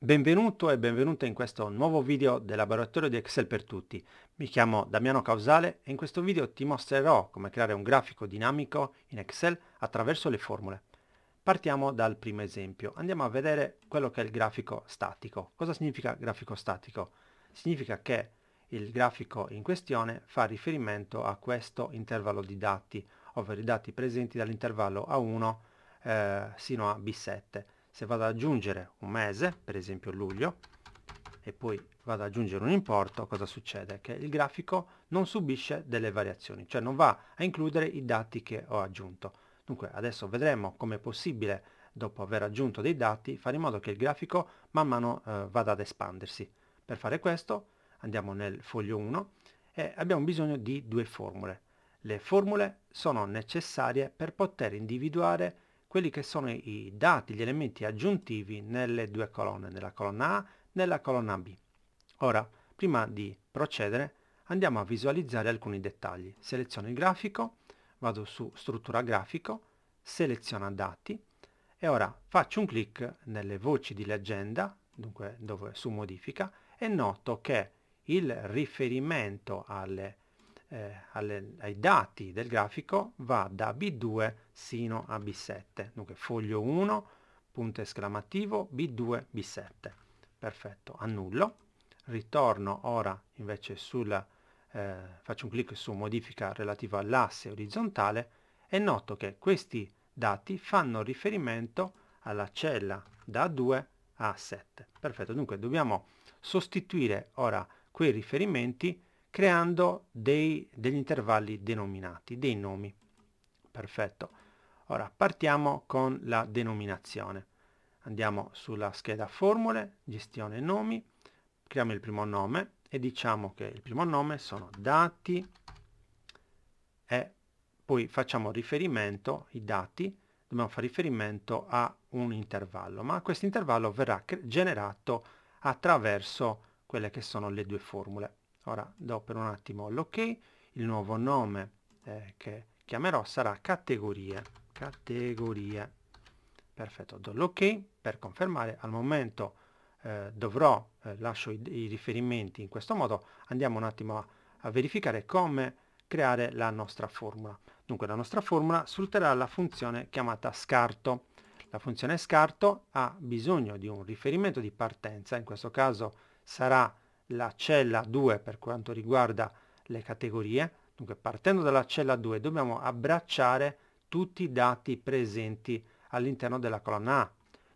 Benvenuto e benvenuta in questo nuovo video del laboratorio di Excel per tutti. Mi chiamo Damiano Causale e in questo video ti mostrerò come creare un grafico dinamico in Excel attraverso le formule. Partiamo dal primo esempio. Andiamo a vedere quello che è il grafico statico. Cosa significa grafico statico? Significa che il grafico in questione fa riferimento a questo intervallo di dati, ovvero i dati presenti dall'intervallo A1 eh, sino a B7 se vado ad aggiungere un mese, per esempio luglio, e poi vado ad aggiungere un importo, cosa succede? Che il grafico non subisce delle variazioni, cioè non va a includere i dati che ho aggiunto. Dunque adesso vedremo come è possibile, dopo aver aggiunto dei dati, fare in modo che il grafico man mano eh, vada ad espandersi. Per fare questo andiamo nel foglio 1 e abbiamo bisogno di due formule. Le formule sono necessarie per poter individuare quelli che sono i dati, gli elementi aggiuntivi nelle due colonne, nella colonna A e nella colonna B. Ora, prima di procedere, andiamo a visualizzare alcuni dettagli. Seleziono il grafico, vado su struttura grafico, seleziono dati e ora faccio un clic nelle voci di leggenda, dunque dove, su modifica, e noto che il riferimento alle eh, alle, ai dati del grafico va da B2 sino a B7. Dunque foglio 1, punto esclamativo, B2, B7. Perfetto, annullo. Ritorno ora invece sul, eh, faccio un clic su modifica relativa all'asse orizzontale e noto che questi dati fanno riferimento alla cella da 2 a 7. Perfetto, dunque dobbiamo sostituire ora quei riferimenti creando dei, degli intervalli denominati, dei nomi. Perfetto. Ora partiamo con la denominazione. Andiamo sulla scheda formule, gestione nomi, creiamo il primo nome e diciamo che il primo nome sono dati e poi facciamo riferimento, i dati, dobbiamo fare riferimento a un intervallo, ma questo intervallo verrà generato attraverso quelle che sono le due formule ora do per un attimo l'ok il nuovo nome eh, che chiamerò sarà categorie categorie perfetto do l'ok per confermare al momento eh, dovrò eh, lascio i, i, riferimenti in questo modo andiamo un attimo a, a verificare come creare la nostra formula dunque la nostra formula sfrutterà la funzione chiamata scarto la funzione scarto ha bisogno di un riferimento di partenza in questo caso sarà la cella 2 per quanto riguarda le categorie. Dunque partendo dalla cella 2 dobbiamo abbracciare tutti i dati presenti all'interno della colonna A.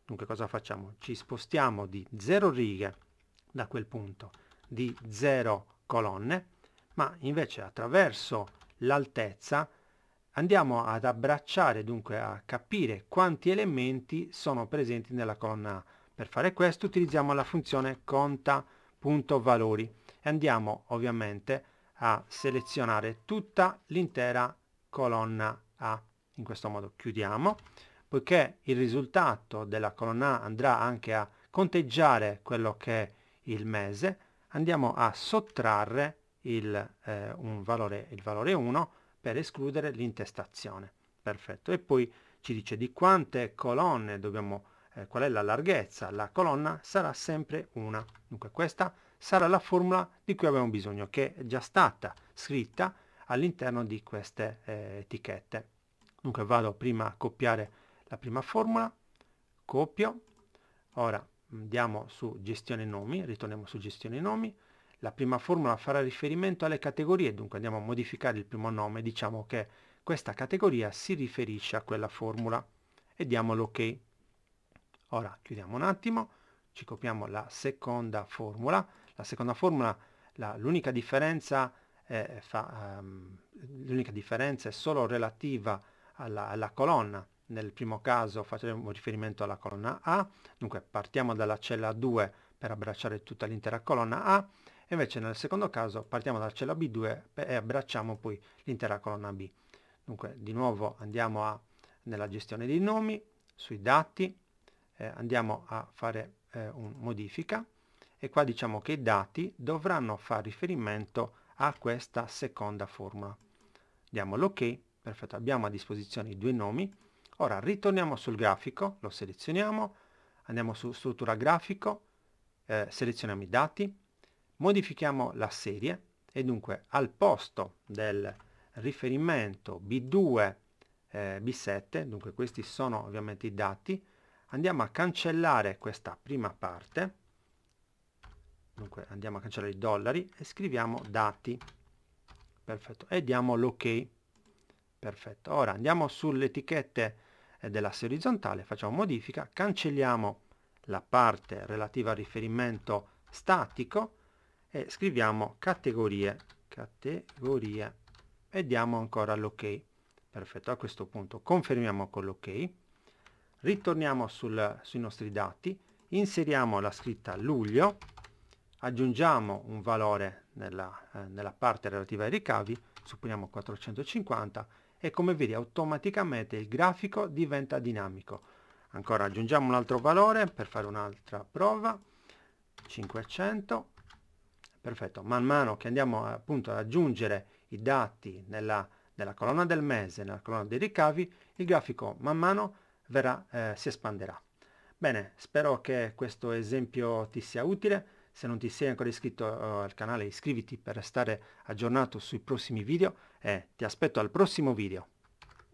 Dunque cosa facciamo? Ci spostiamo di 0 righe da quel punto, di 0 colonne, ma invece attraverso l'altezza andiamo ad abbracciare, dunque a capire quanti elementi sono presenti nella colonna A. Per fare questo utilizziamo la funzione conta valori e andiamo ovviamente a selezionare tutta l'intera colonna A. In questo modo chiudiamo, poiché il risultato della colonna A andrà anche a conteggiare quello che è il mese, andiamo a sottrarre il, eh, valore, il valore 1 per escludere l'intestazione. Perfetto, e poi ci dice di quante colonne dobbiamo eh, qual è la larghezza, la colonna sarà sempre una. Dunque questa sarà la formula di cui abbiamo bisogno, che è già stata scritta all'interno di queste eh, etichette. Dunque vado prima a copiare la prima formula, copio, ora andiamo mm, su gestione nomi, ritorniamo su gestione nomi, la prima formula farà riferimento alle categorie, dunque andiamo a modificare il primo nome, diciamo che questa categoria si riferisce a quella formula e diamo l'ok. Ok. Ora chiudiamo un attimo, ci copiamo la seconda formula. La seconda formula, l'unica differenza, um, differenza, è solo relativa alla, alla colonna. Nel primo caso facciamo riferimento alla colonna A, dunque partiamo dalla cella 2 per abbracciare tutta l'intera colonna A, invece nel secondo caso partiamo dalla cella B2 e abbracciamo poi l'intera colonna B. Dunque di nuovo andiamo a, nella gestione dei nomi, sui dati, eh, andiamo a fare eh, un modifica e qua diciamo che i dati dovranno fare riferimento a questa seconda formula. Diamo l'ok, perfetto, abbiamo a disposizione i due nomi. Ora ritorniamo sul grafico, lo selezioniamo, andiamo su struttura grafico, eh, selezioniamo i dati, modifichiamo la serie e dunque al posto del riferimento B2 eh, B7, dunque questi sono ovviamente i dati, andiamo a cancellare questa prima parte dunque andiamo a cancellare i dollari e scriviamo dati perfetto e diamo l'ok perfetto ora andiamo sulle etichette eh, dell'asse orizzontale facciamo modifica cancelliamo la parte relativa al riferimento statico e scriviamo categorie categorie e diamo ancora l'ok perfetto a questo punto confermiamo con l'ok ok ritorniamo sul, sui nostri dati, inseriamo la scritta luglio, aggiungiamo un valore nella, eh, nella parte relativa ai ricavi, supponiamo 450, e come vedi automaticamente il grafico diventa dinamico. Ancora aggiungiamo un altro valore per fare un'altra prova, 500, perfetto, man mano che andiamo appunto ad aggiungere i dati nella, nella colonna del mese, nella colonna dei ricavi, il grafico man mano verrà, eh, si espanderà. Bene, spero che questo esempio ti sia utile. Se non ti sei ancora iscritto uh, al canale iscriviti per restare aggiornato sui prossimi video e ti aspetto al prossimo video.